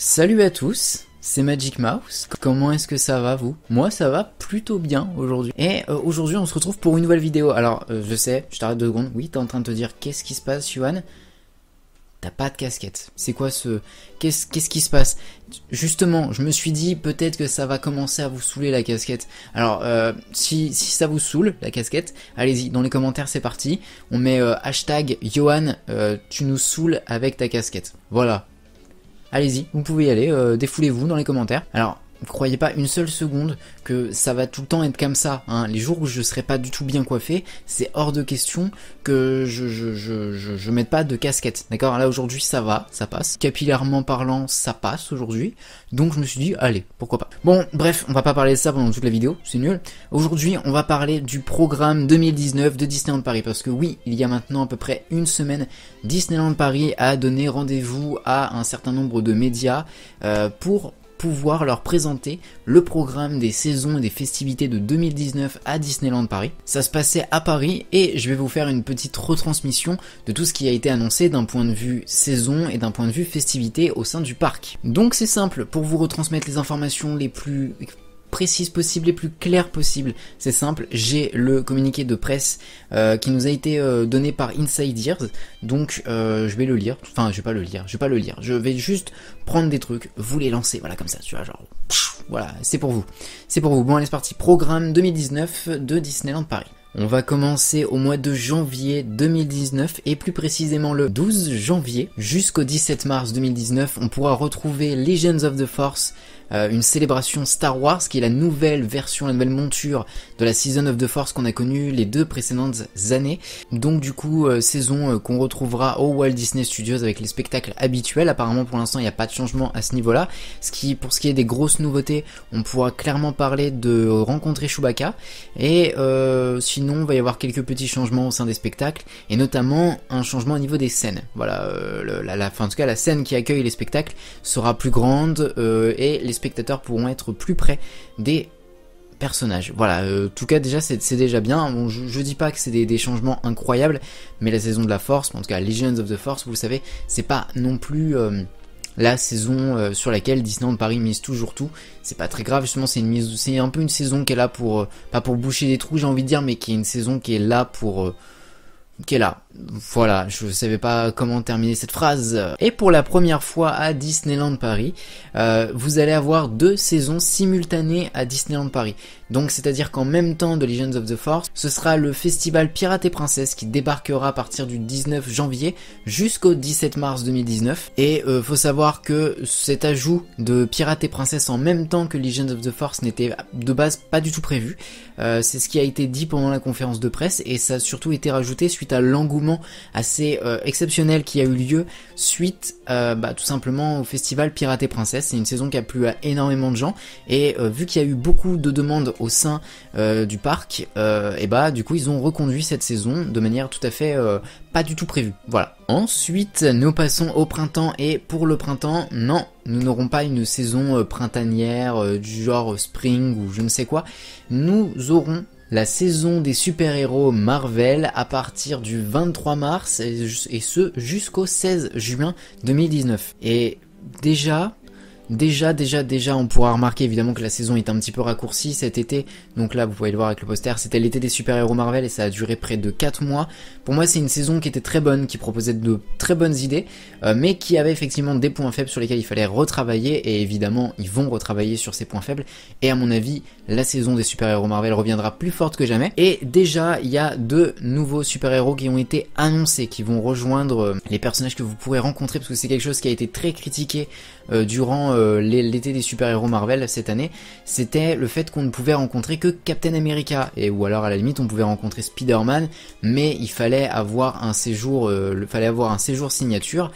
Salut à tous, c'est Magic Mouse. Comment est-ce que ça va vous Moi ça va plutôt bien aujourd'hui. Et euh, aujourd'hui on se retrouve pour une nouvelle vidéo. Alors euh, je sais, je t'arrête deux secondes. Oui, t'es en train de te dire qu'est-ce qui se passe, Johan T'as pas de casquette. C'est quoi ce Qu'est-ce qu'est-ce qui se passe Justement, je me suis dit peut-être que ça va commencer à vous saouler la casquette. Alors, euh, si, si, ça vous saoule la casquette, allez-y dans les commentaires, c'est parti. On met hashtag Johan, tu nous saoules avec ta casquette. Voilà, allez-y, vous pouvez y aller, euh, défoulez-vous dans les commentaires. Alors, croyez pas une seule seconde que ça va tout le temps être comme ça. Hein. Les jours où je serai pas du tout bien coiffé, c'est hors de question que je je, je, mette pas de casquette. D'accord Là aujourd'hui ça va, ça passe. Capillairement parlant, ça passe aujourd'hui. Donc je me suis dit, allez, pourquoi pas. Bon, bref, on va pas parler de ça pendant toute la vidéo, c'est nul. Aujourd'hui, on va parler du programme 2019 de Disneyland Paris. Parce que oui, il y a maintenant à peu près une semaine, Disneyland Paris a donné rendez-vous à un certain nombre de médias euh, pour pouvoir leur présenter le programme des saisons et des festivités de 2019 à Disneyland Paris. Ça se passait à Paris et je vais vous faire une petite retransmission de tout ce qui a été annoncé d'un point de vue saison et d'un point de vue festivité au sein du parc. Donc c'est simple, pour vous retransmettre les informations les plus précise possible, et plus clair possible, C'est simple, j'ai le communiqué de presse euh, qui nous a été euh, donné par Inside Ears, donc euh, je vais le lire, enfin je vais pas le lire, je vais pas le lire, je vais juste prendre des trucs, vous les lancer, voilà comme ça, tu vois, genre, voilà, c'est pour vous, c'est pour vous. Bon allez c'est parti, programme 2019 de Disneyland Paris. On va commencer au mois de janvier 2019 et plus précisément le 12 janvier jusqu'au 17 mars 2019. On pourra retrouver Legends of the Force, euh, une célébration Star Wars qui est la nouvelle version, la nouvelle monture de la Season of the Force qu'on a connue les deux précédentes années. Donc du coup, euh, saison euh, qu'on retrouvera au Walt Disney Studios avec les spectacles habituels. Apparemment pour l'instant il n'y a pas de changement à ce niveau-là. Ce qui, pour ce qui est des grosses nouveautés, on pourra clairement parler de rencontrer Chewbacca et sinon sinon, il va y avoir quelques petits changements au sein des spectacles, et notamment un changement au niveau des scènes. Voilà, euh, la, fin, en tout cas, la scène qui accueille les spectacles sera plus grande, euh, et les spectateurs pourront être plus près des personnages. Voilà, euh, en tout cas déjà c'est déjà bien. je, dis pas que c'est des, changements incroyables, mais la saison de la force, en tout cas Legends of the Force, vous savez, c'est pas non plus la saison euh, sur laquelle Disneyland Paris mise toujours tout. C'est pas très grave, justement, c'est une mise, c'est un peu une saison qui est là pour, euh, pas pour boucher des trous, j'ai envie de dire, mais qui est une saison qui est là pour, euh, qui est là voilà, je ne savais pas comment terminer cette phrase. Et pour la première fois à Disneyland Paris, euh, vous allez avoir deux saisons simultanées à Disneyland Paris. Donc c'est-à-dire qu'en même temps de Legends of the Force, ce sera le festival Pirates et Princesses qui débarquera à partir du 19 janvier jusqu'au 17 mars 2019. Et euh, faut savoir que cet ajout de Pirates et Princesse en même temps que Legends of the Force n'était de base pas du tout prévu. Euh, c'est ce qui a été dit pendant la conférence de presse et ça a surtout été rajouté suite à l'engouement assez euh, exceptionnel qui a eu lieu suite euh, bah, tout simplement au festival Pirate et Princesse. C'est une saison qui a plu à énormément de gens et euh, vu qu'il y a eu beaucoup de demandes au sein du parc, et bah du coup ils ont reconduit cette saison de manière tout à fait pas du tout prévue. Voilà. Ensuite, nous passons au printemps et pour le printemps, non, nous n'aurons pas une saison printanière du genre spring ou je ne sais quoi. Nous aurons la saison des super-héros Marvel à partir du 23 mars et ce jusqu'au 16 juin 2019. Et déjà, Déjà, déjà, déjà, on pourra remarquer évidemment que la saison est un petit peu raccourcie cet été. Donc là, vous pouvez le voir avec le poster, c'était l'été des super-héros Marvel et ça a duré près de 4 mois. Pour moi, c'est une saison qui était très bonne, qui proposait de très bonnes idées, euh, mais qui avait effectivement des points faibles sur lesquels il fallait retravailler. Et évidemment, ils vont retravailler sur ces points faibles. Et à mon avis, la saison des super-héros Marvel reviendra plus forte que jamais. Et déjà, il y a deux nouveaux super-héros qui ont été annoncés, qui vont rejoindre euh, les personnages que vous pourrez rencontrer, parce que c'est quelque chose qui a été très critiqué euh, durant euh, l'été des super-héros Marvel cette année, c'était le fait qu'on ne pouvait rencontrer que Captain America, et ou alors à la limite on pouvait rencontrer Spider-Man, mais il fallait avoir un séjour, euh, fallait avoir un séjour signature.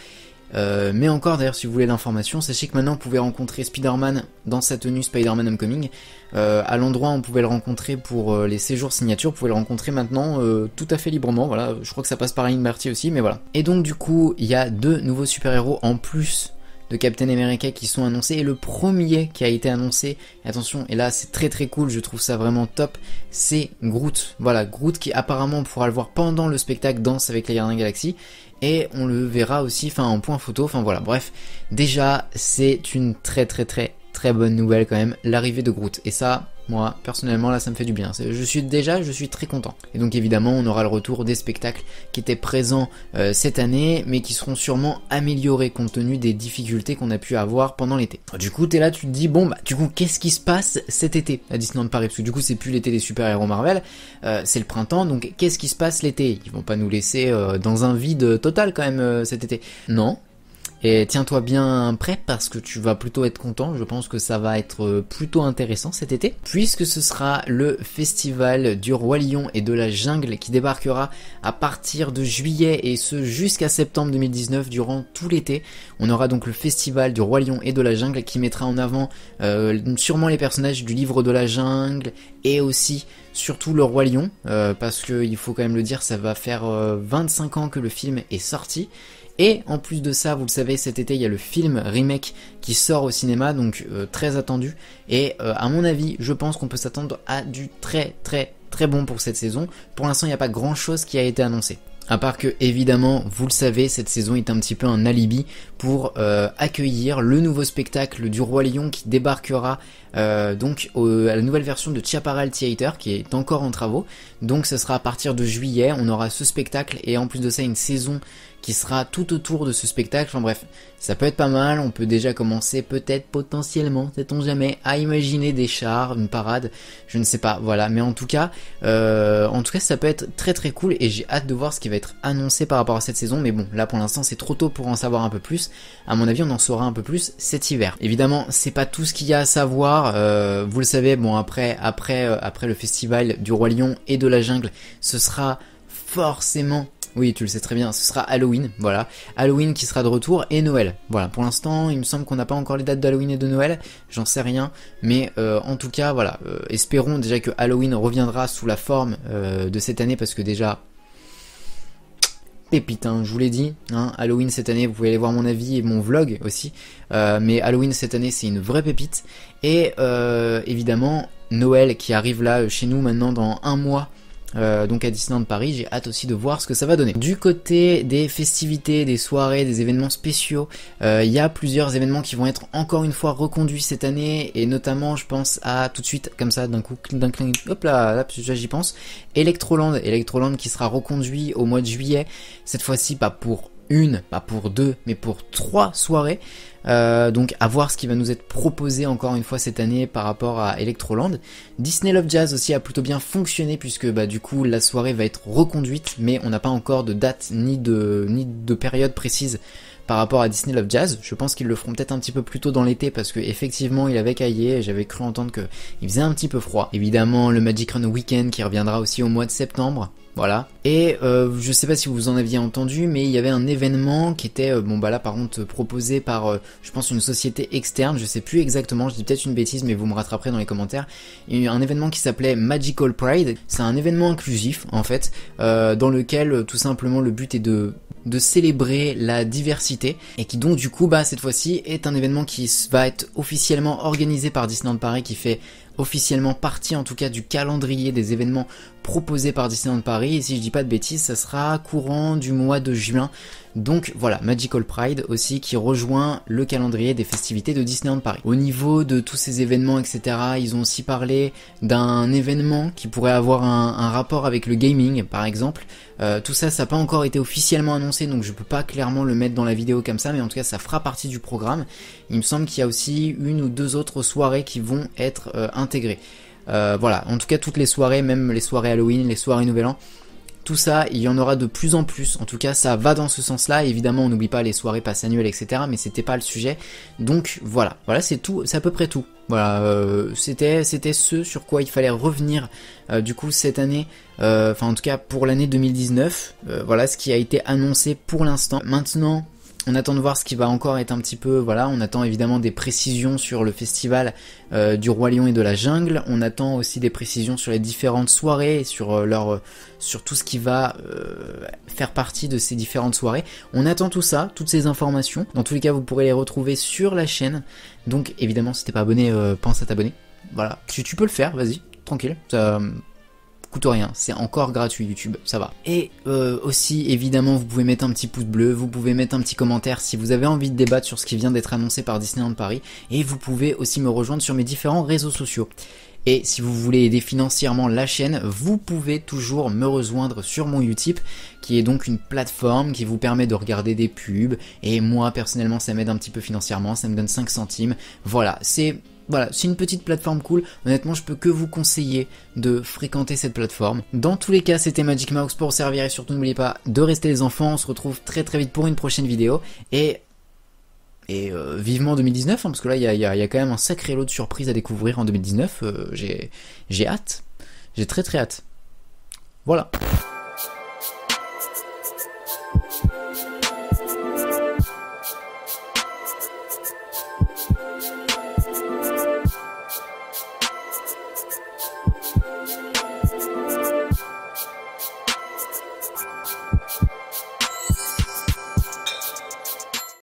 Euh, mais encore d'ailleurs si vous voulez l'information, sachez que maintenant on pouvait rencontrer Spider-Man dans sa tenue Spider-Man Homecoming. à l'endroit on pouvait le rencontrer pour les séjours signature, vous pouvez le rencontrer maintenant tout à fait librement. Voilà, je crois que ça passe par Marty aussi, mais voilà. Et donc du coup, il y a deux nouveaux super-héros en plus de Captain America qui sont annoncés. Et le premier qui a été annoncé, attention, et là c'est très très cool, je trouve ça vraiment top, c'est Groot. Voilà, Groot qui apparemment on pourra le voir pendant le spectacle Danse avec les Gardiens Galaxy et on le verra aussi enfin en point photo enfin voilà bref déjà c'est une très très très très bonne nouvelle quand même l'arrivée de Groot et ça moi, personnellement, là, ça me fait du bien. Je suis déjà, je suis très content. Et donc, évidemment, on aura le retour des spectacles qui étaient présents euh, cette année, mais qui seront sûrement améliorés compte tenu des difficultés qu'on a pu avoir pendant l'été. Du coup, t'es là, tu te dis, bon, bah, du coup, qu'est-ce qui se passe cet été à Disneyland Paris Parce que du coup, c'est plus l'été des super-héros Marvel, euh, c'est le printemps, donc qu'est-ce qui se passe l'été Ils vont pas nous laisser euh, dans un vide total quand même cet été. Non, et tiens-toi bien prêt parce que tu vas plutôt être content. Je pense que ça va être euh, plutôt intéressant cet été. Puisque ce sera le festival du Roi Lion et de la Jungle qui débarquera à partir de juillet et ce jusqu'à septembre 2019 durant tout l'été. On aura donc le festival du Roi Lion et de la Jungle qui mettra en avant euh, sûrement les personnages du livre de la Jungle et aussi surtout le Roi Lion. Euh, parce parce qu'il faut quand même le dire, ça va faire 25 ans que le film est sorti. Et en plus de ça, vous le savez, cet été, il y a le film remake qui sort au cinéma, donc euh, très attendu. Et euh, à mon avis, je pense qu'on peut s'attendre à du très très très bon pour cette saison. Pour l'instant, il n'y a pas grand-chose qui a été annoncé. À part que, évidemment, vous le savez, cette saison est un petit peu un alibi pour euh, accueillir le nouveau spectacle du Roi Lion qui débarquera donc à la nouvelle version de Chaparral Theater qui est encore en travaux. Donc ce sera à partir de juillet, on aura ce spectacle et en plus de ça une saison qui sera tout autour de ce spectacle. Enfin bref, ça peut être pas mal, on peut déjà commencer peut-être potentiellement, sait-on jamais, à imaginer des chars, une parade, je ne sais pas, voilà. Mais en tout cas, euh, en tout cas ça peut être très très cool et j'ai hâte de voir ce qui va être annoncé par rapport à cette saison. Mais bon, là pour l'instant c'est trop tôt pour en savoir un peu plus. À mon avis on en saura un peu plus cet hiver. Évidemment, c'est pas tout ce qu'il y a à savoir. Euh, vous le savez, bon après, après, euh, après le festival du Roi Lion et de la Jungle, ce sera forcément oui, tu le sais très bien, ce sera Halloween, voilà. Halloween qui sera de retour et Noël. Voilà, pour l'instant, il me semble qu'on n'a pas encore les dates d'Halloween et de Noël, j'en sais rien, mais euh, en tout cas, voilà, euh, espérons déjà que Halloween reviendra sous la forme euh, de cette année parce que déjà pépite, hein, je vous l'ai dit. Hein, Halloween cette année, vous pouvez aller voir mon avis et mon vlog aussi. mais Halloween cette année, c'est une vraie pépite. Et évidemment, Noël qui arrive là chez nous maintenant dans un mois. Euh, donc à Disneyland Paris, j'ai hâte aussi de voir ce que ça va donner. Du côté des festivités, des soirées, des événements spéciaux, euh, il y a plusieurs événements qui vont être encore une fois reconduits cette année, et notamment je pense à tout de suite, comme ça, d'un coup, d'un clin, hop là, là, j'y pense, Electroland, Electroland qui sera reconduit au mois de juillet, cette fois-ci pas pour une, pas pour deux, mais pour trois soirées. Euh, donc à voir ce qui va nous être proposé encore une fois cette année par rapport à Electroland. Disney Love Jazz aussi a plutôt bien fonctionné puisque bah, du coup la soirée va être reconduite mais on n'a pas encore de date ni de, ni de période précise par rapport à Disney Love Jazz. Je pense qu'ils le feront peut-être un petit peu plus tôt dans l'été parce que effectivement il avait caillé et j'avais cru entendre qu'il faisait un petit peu froid. Évidemment le Magic Run Weekend qui reviendra aussi au mois de septembre. Voilà. Et euh, je sais pas si vous en aviez entendu, mais il y avait un événement qui était, euh, bon bah là par contre, proposé par, euh, je pense, une société externe, je sais plus exactement, je dis peut-être une bêtise, mais vous me rattraperez dans les commentaires. Il un événement qui s'appelait Magical Pride. C'est un événement inclusif, en fait, dans lequel tout simplement le but est de de célébrer la diversité et qui donc du coup bah cette fois-ci est un événement qui va être officiellement organisé par Disneyland Paris qui fait officiellement partie en tout cas du calendrier des événements proposé par Disneyland Paris, et si je dis pas de bêtises, ça sera courant du mois de juin. Donc voilà, Magical Pride aussi qui rejoint le calendrier des festivités de Disneyland Paris. Au niveau de tous ces événements, etc., ils ont aussi parlé d'un événement qui pourrait avoir un, rapport avec le gaming, par exemple. Euh, tout ça, ça n'a pas encore été officiellement annoncé, donc je peux pas clairement le mettre dans la vidéo comme ça, mais en tout cas, ça fera partie du programme. Il me semble qu'il y a aussi une ou deux autres soirées qui vont être euh, intégrées. Euh, voilà, en tout cas toutes les soirées, même les soirées Halloween, les soirées Nouvel An, tout ça, il y en aura de plus en plus. En tout cas, ça va dans ce sens-là. Évidemment, on n'oublie pas les soirées passes annuelles, etc. Mais c'était pas le sujet. Donc voilà, voilà, c'est tout, c'est à peu près tout. Voilà, euh, c'était c'était ce sur quoi il fallait revenir euh, du coup cette année, enfin en tout cas pour l'année 2019. voilà ce qui a été annoncé pour l'instant. Maintenant, on attend de voir ce qui va encore être un petit peu, voilà, on attend évidemment des précisions sur le festival euh, du Roi Lion et de la Jungle, on attend aussi des précisions sur les différentes soirées, sur, euh, leur, euh, sur tout ce qui va faire partie de ces différentes soirées. On attend tout ça, toutes ces informations. Dans tous les cas, vous pourrez les retrouver sur la chaîne. Donc évidemment, si t'es pas abonné, pense à t'abonner. Voilà, tu, tu peux le faire, vas-y, tranquille coûte rien, c'est encore gratuit YouTube, ça va. Et euh, aussi, évidemment, vous pouvez mettre un petit pouce bleu, vous pouvez mettre un petit commentaire si vous avez envie de débattre sur ce qui vient d'être annoncé par Disneyland Paris, et vous pouvez aussi me rejoindre sur mes différents réseaux sociaux. Et si vous voulez aider financièrement la chaîne, vous pouvez toujours me rejoindre sur mon Utip, qui est donc une plateforme qui vous permet de regarder des pubs. Et moi, personnellement, ça m'aide un petit peu financièrement, ça me donne 5 centimes. Voilà, c'est voilà, c'est une petite plateforme cool. Honnêtement, je peux que vous conseiller de fréquenter cette plateforme. Dans tous les cas, c'était Magic max pour servir et surtout n'oubliez pas de rester les enfants. On se retrouve très très vite pour une prochaine vidéo et et euh, vivement 2019 hein, parce que là il y a, y a, quand même un sacré lot de surprises à découvrir en 2019. Euh, j'ai j'ai hâte, j'ai très très hâte. Voilà.